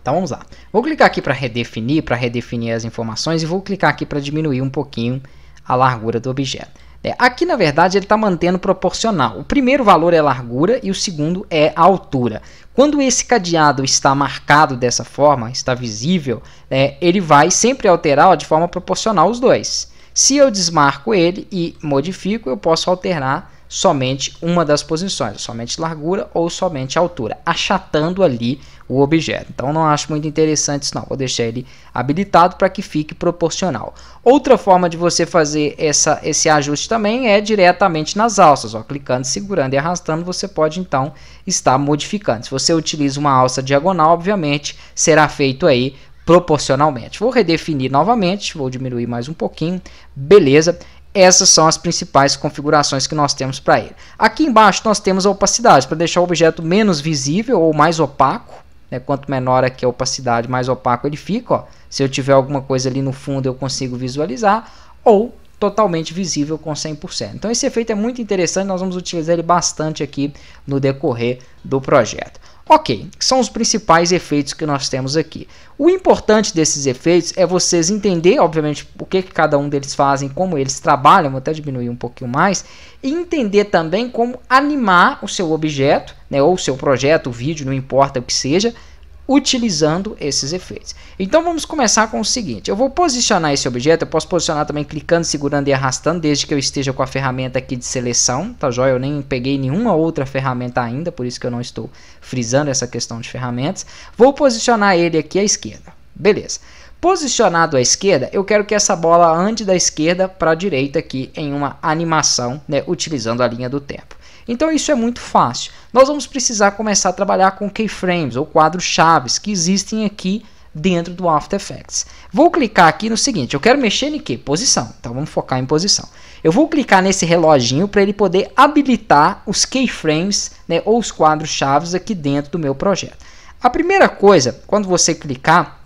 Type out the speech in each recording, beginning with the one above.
Então vamos lá. Vou clicar aqui para redefinir, para redefinir as informações e vou clicar aqui para diminuir um pouquinho a largura do objeto. É, aqui, na verdade, ele está mantendo proporcional. O primeiro valor é a largura e o segundo é a altura. Quando esse cadeado está marcado dessa forma, está visível, é, ele vai sempre alterar ó, de forma proporcional os dois. Se eu desmarco ele e modifico, eu posso alternar somente uma das posições, somente largura ou somente altura, achatando ali o objeto. Então não acho muito interessante isso não, vou deixar ele habilitado para que fique proporcional. Outra forma de você fazer essa, esse ajuste também é diretamente nas alças, ó, clicando, segurando e arrastando, você pode então estar modificando. Se você utiliza uma alça diagonal, obviamente será feito aí proporcionalmente. Vou redefinir novamente, vou diminuir mais um pouquinho, beleza. Essas são as principais configurações que nós temos para ele. Aqui embaixo nós temos a opacidade, para deixar o objeto menos visível ou mais opaco, né? Quanto menor aqui é é a opacidade, mais opaco ele fica. Ó. Se eu tiver alguma coisa ali no fundo, eu consigo visualizar. Ou totalmente visível com 100%. Então esse efeito é muito interessante, nós vamos utilizar ele bastante aqui no decorrer do projeto. Ok, são os principais efeitos que nós temos aqui. O importante desses efeitos é vocês entender, obviamente, o que, que cada um deles fazem, como eles trabalham, vou até diminuir um pouquinho mais, e entender também como animar o seu objeto, né, ou o seu projeto, o vídeo, não importa o que seja, utilizando esses efeitos. Então vamos começar com o seguinte, eu vou posicionar esse objeto, eu posso posicionar também clicando, segurando e arrastando, desde que eu esteja com a ferramenta aqui de seleção, tá joia? Eu nem peguei nenhuma outra ferramenta ainda, por isso que eu não estou frisando essa questão de ferramentas. Vou posicionar ele aqui à esquerda, beleza. Posicionado à esquerda, eu quero que essa bola ande da esquerda para a direita aqui em uma animação, né, utilizando a linha do tempo. Então isso é muito fácil. Nós vamos precisar começar a trabalhar com keyframes ou quadros-chaves que existem aqui dentro do After Effects. Vou clicar aqui no seguinte, eu quero mexer em que? Posição. Então vamos focar em posição. Eu vou clicar nesse reloginho para ele poder habilitar os keyframes né, ou os quadros-chaves aqui dentro do meu projeto. A primeira coisa, quando você clicar,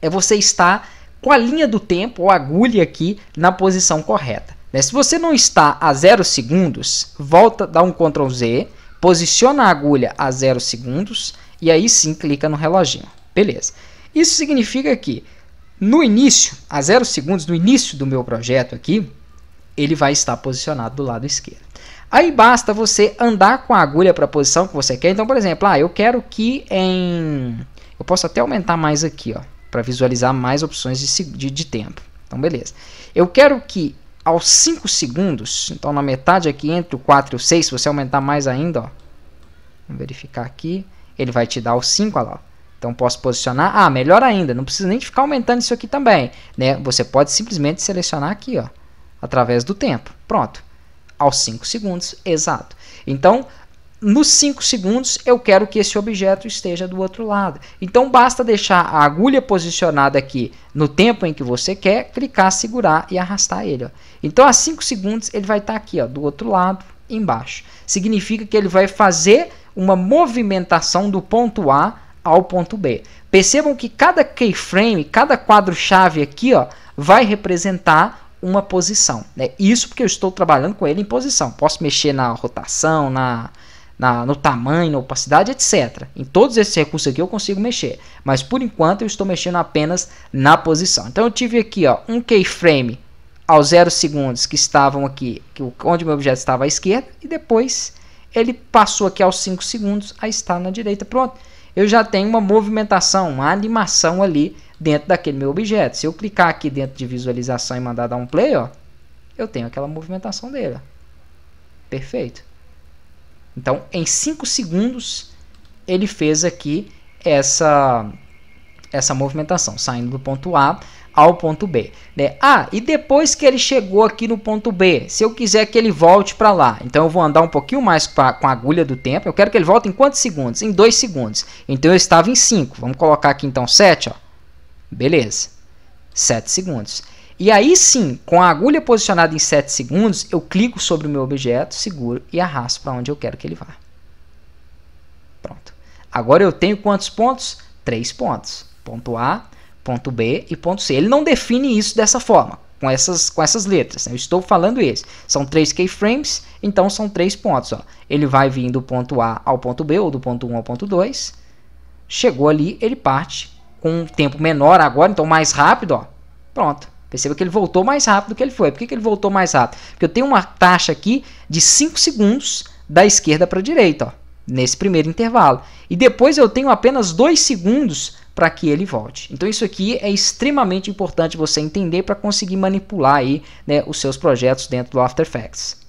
é você estar com a linha do tempo ou agulha aqui na posição correta. Né? Se você não está a 0 segundos, volta, dá um Ctrl Z, posiciona a agulha a 0 segundos e aí sim clica no reloginho. Beleza. Isso significa que no início, a 0 segundos, no início do meu projeto aqui, ele vai estar posicionado do lado esquerdo. Aí basta você andar com a agulha para a posição que você quer. Então, por exemplo, ah, eu quero que em... Eu posso até aumentar mais aqui, ó, para visualizar mais opções de, de, de tempo. Então, beleza. Eu quero que aos 5 segundos. Então, na metade aqui, entre o 4 e o 6, se você aumentar mais ainda, ó, vamos verificar aqui, ele vai te dar o 5, lá. Então, posso posicionar. Ah, melhor ainda, não precisa nem ficar aumentando isso aqui também. Né? Você pode simplesmente selecionar aqui, ó, através do tempo. Pronto, aos 5 segundos, exato. Então, nos 5 segundos eu quero que esse objeto esteja do outro lado. Então basta deixar a agulha posicionada aqui no tempo em que você quer, clicar, segurar e arrastar ele. Ó. Então a 5 segundos ele vai estar tá aqui ó, do outro lado embaixo. Significa que ele vai fazer uma movimentação do ponto A ao ponto B. Percebam que cada keyframe, cada quadro-chave aqui ó, vai representar uma posição. Né? Isso porque eu estou trabalhando com ele em posição. Posso mexer na rotação, na na, no tamanho, na opacidade, etc. Em todos esses recursos aqui eu consigo mexer, mas por enquanto eu estou mexendo apenas na posição. Então eu tive aqui ó, um keyframe aos 0 segundos que estavam aqui, que, onde meu objeto estava à esquerda, e depois ele passou aqui aos 5 segundos a estar na direita. Pronto, eu já tenho uma movimentação, uma animação ali dentro daquele meu objeto. Se eu clicar aqui dentro de visualização e mandar dar um play, ó, eu tenho aquela movimentação dele. Perfeito. Então, em 5 segundos, ele fez aqui essa, essa movimentação, saindo do ponto A ao ponto B. Né? Ah, e depois que ele chegou aqui no ponto B, se eu quiser que ele volte para lá, então eu vou andar um pouquinho mais com a, com a, agulha do tempo, eu quero que ele volte em quantos segundos? Em 2 segundos. Então eu estava em 5, vamos colocar aqui então 7, ó. beleza, 7 segundos. E aí sim, com a agulha posicionada em 7 segundos, eu clico sobre o meu objeto, seguro e arrasto para onde eu quero que ele vá. Pronto. Agora eu tenho quantos pontos? 3 pontos. Ponto A, ponto B e ponto C. Ele não define isso dessa forma, com essas, com essas letras. Né? Eu estou falando isso. São 3 keyframes, então são 3 pontos. Ó. Ele vai vir do ponto A ao ponto B, ou do ponto 1 ao ponto 2. Chegou ali, ele parte com um tempo menor agora, então mais rápido. Ó. Pronto. Perceba que ele voltou mais rápido que ele foi. Por que, que ele voltou mais rápido? Porque eu tenho uma taxa aqui de 5 segundos da esquerda para a direita, ó, nesse primeiro intervalo. E depois eu tenho apenas 2 segundos para que ele volte. Então isso aqui é extremamente importante você entender para conseguir manipular aí, né, os seus projetos dentro do After Effects.